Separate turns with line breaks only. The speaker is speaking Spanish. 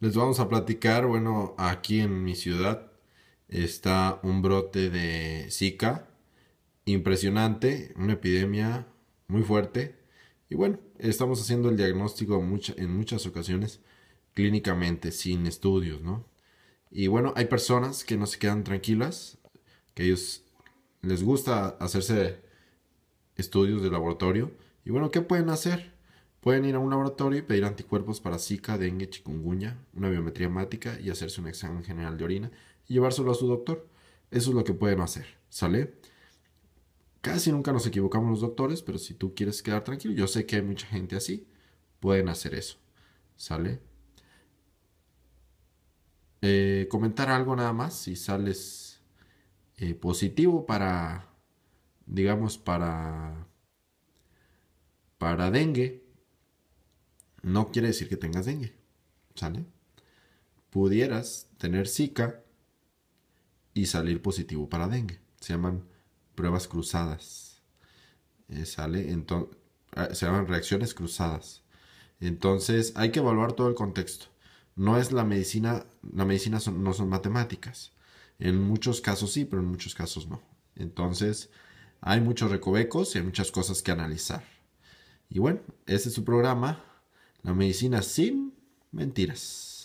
Les vamos a platicar, bueno, aquí en mi ciudad está un brote de Zika impresionante, una epidemia muy fuerte. Y bueno, estamos haciendo el diagnóstico en muchas ocasiones clínicamente, sin estudios, ¿no? Y bueno, hay personas que no se quedan tranquilas, que ellos les gusta hacerse estudios de laboratorio. Y bueno, ¿qué pueden hacer? Pueden ir a un laboratorio y pedir anticuerpos para Zika, dengue, chikungunya, una biometría hemática y hacerse un examen general de orina y llevárselo a su doctor. Eso es lo que pueden hacer, ¿sale? Casi nunca nos equivocamos los doctores, pero si tú quieres quedar tranquilo, yo sé que hay mucha gente así, pueden hacer eso, ¿sale? Eh, comentar algo nada más, si sales eh, positivo para, digamos, para, para dengue, no quiere decir que tengas dengue. ¿Sale? Pudieras tener Zika y salir positivo para dengue. Se llaman pruebas cruzadas. Eh, sale ah, se llaman reacciones cruzadas. Entonces, hay que evaluar todo el contexto. No es la medicina, la medicina no son matemáticas. En muchos casos sí, pero en muchos casos no. Entonces, hay muchos recovecos y hay muchas cosas que analizar. Y bueno, ese es su programa. La medicina sin mentiras.